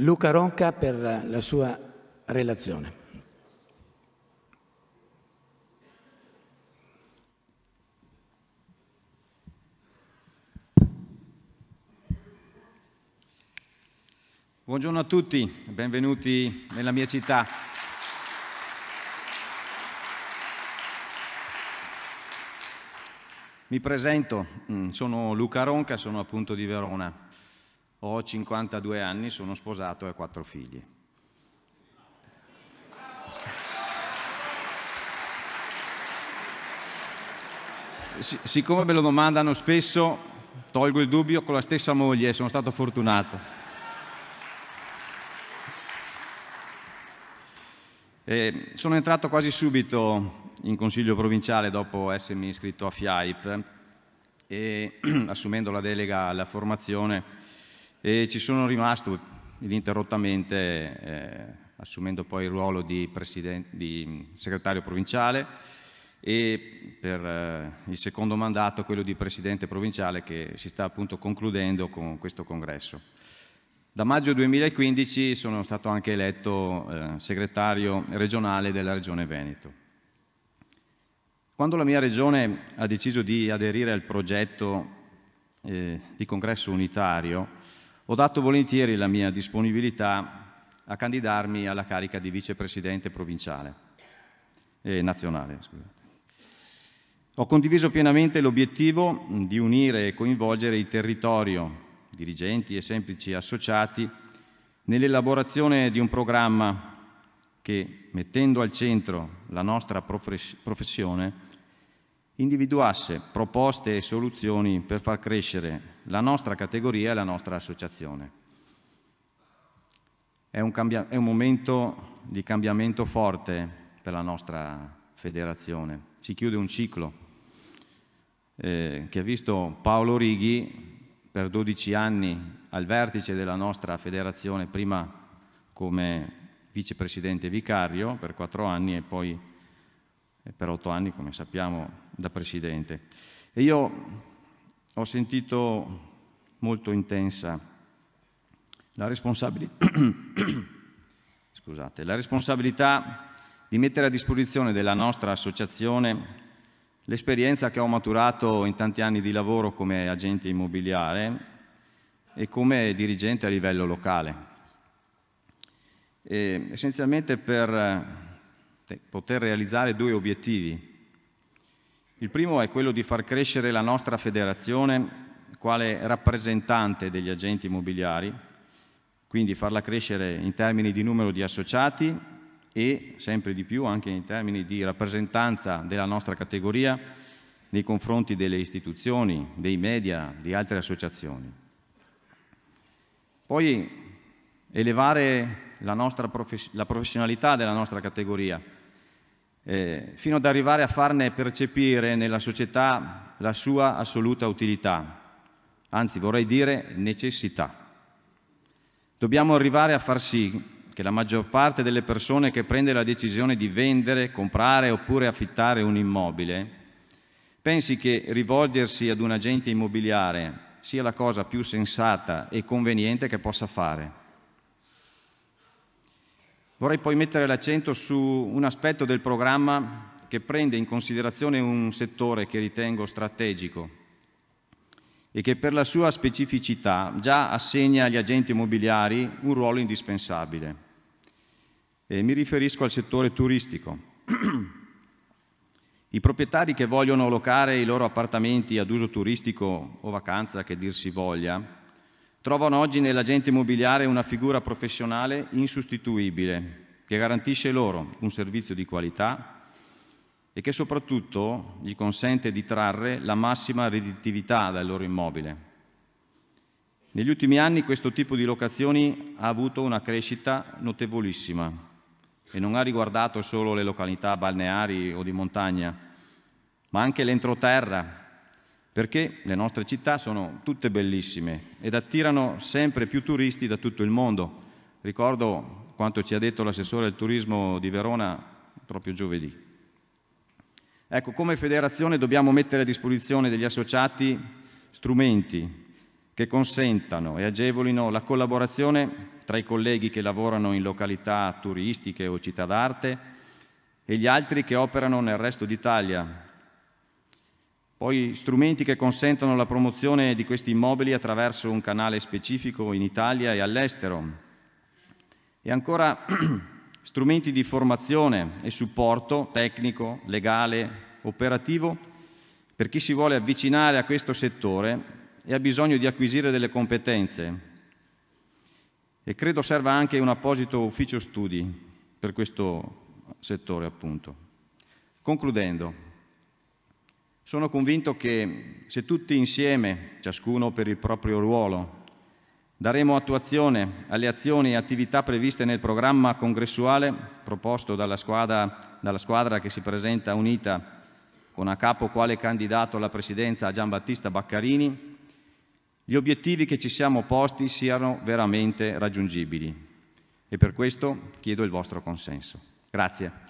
Luca Ronca per la sua relazione. Buongiorno a tutti, benvenuti nella mia città. Mi presento, mm, sono Luca Ronca, sono appunto di Verona ho 52 anni, sono sposato e ho quattro figli. siccome me lo domandano spesso, tolgo il dubbio con la stessa moglie, sono stato fortunato. E sono entrato quasi subito in consiglio provinciale dopo essermi iscritto a FIAIP e assumendo la delega alla formazione e ci sono rimasto ininterrottamente eh, assumendo poi il ruolo di, di segretario provinciale e per eh, il secondo mandato quello di presidente provinciale che si sta appunto concludendo con questo congresso. Da maggio 2015 sono stato anche eletto eh, segretario regionale della Regione Veneto. Quando la mia regione ha deciso di aderire al progetto eh, di congresso unitario, ho dato volentieri la mia disponibilità a candidarmi alla carica di vicepresidente provinciale e eh, nazionale. Scusate. Ho condiviso pienamente l'obiettivo di unire e coinvolgere il territorio, dirigenti e semplici associati, nell'elaborazione di un programma che, mettendo al centro la nostra professione, individuasse proposte e soluzioni per far crescere la nostra categoria e la nostra associazione. È un, è un momento di cambiamento forte per la nostra federazione. Si chiude un ciclo eh, che ha visto Paolo Righi per 12 anni al vertice della nostra federazione, prima come vicepresidente vicario per 4 anni e poi per otto anni, come sappiamo, da presidente. E io ho sentito molto intensa la, responsabili Scusate, la responsabilità di mettere a disposizione della nostra associazione l'esperienza che ho maturato in tanti anni di lavoro come agente immobiliare e come dirigente a livello locale. E essenzialmente per poter realizzare due obiettivi. Il primo è quello di far crescere la nostra federazione quale rappresentante degli agenti immobiliari, quindi farla crescere in termini di numero di associati e sempre di più anche in termini di rappresentanza della nostra categoria nei confronti delle istituzioni, dei media, di altre associazioni. Poi elevare la, nostra, la professionalità della nostra categoria, eh, fino ad arrivare a farne percepire nella società la sua assoluta utilità, anzi vorrei dire necessità. Dobbiamo arrivare a far sì che la maggior parte delle persone che prende la decisione di vendere, comprare oppure affittare un immobile pensi che rivolgersi ad un agente immobiliare sia la cosa più sensata e conveniente che possa fare. Vorrei poi mettere l'accento su un aspetto del programma che prende in considerazione un settore che ritengo strategico e che per la sua specificità già assegna agli agenti immobiliari un ruolo indispensabile. E mi riferisco al settore turistico. I proprietari che vogliono locare i loro appartamenti ad uso turistico o vacanza, che dir si voglia, trovano oggi nell'agente immobiliare una figura professionale insostituibile che garantisce loro un servizio di qualità e che soprattutto gli consente di trarre la massima redditività dal loro immobile. Negli ultimi anni questo tipo di locazioni ha avuto una crescita notevolissima e non ha riguardato solo le località balneari o di montagna, ma anche l'entroterra, perché le nostre città sono tutte bellissime ed attirano sempre più turisti da tutto il mondo. Ricordo quanto ci ha detto l'assessore al turismo di Verona proprio giovedì. Ecco, come federazione dobbiamo mettere a disposizione degli associati strumenti che consentano e agevolino la collaborazione tra i colleghi che lavorano in località turistiche o città d'arte e gli altri che operano nel resto d'Italia poi strumenti che consentono la promozione di questi immobili attraverso un canale specifico in Italia e all'estero. E ancora strumenti di formazione e supporto tecnico, legale, operativo per chi si vuole avvicinare a questo settore e ha bisogno di acquisire delle competenze. E credo serva anche un apposito ufficio studi per questo settore, appunto. Concludendo, sono convinto che se tutti insieme, ciascuno per il proprio ruolo, daremo attuazione alle azioni e attività previste nel programma congressuale proposto dalla squadra, dalla squadra che si presenta unita con a capo quale candidato alla presidenza Giambattista Baccarini, gli obiettivi che ci siamo posti siano veramente raggiungibili e per questo chiedo il vostro consenso. Grazie.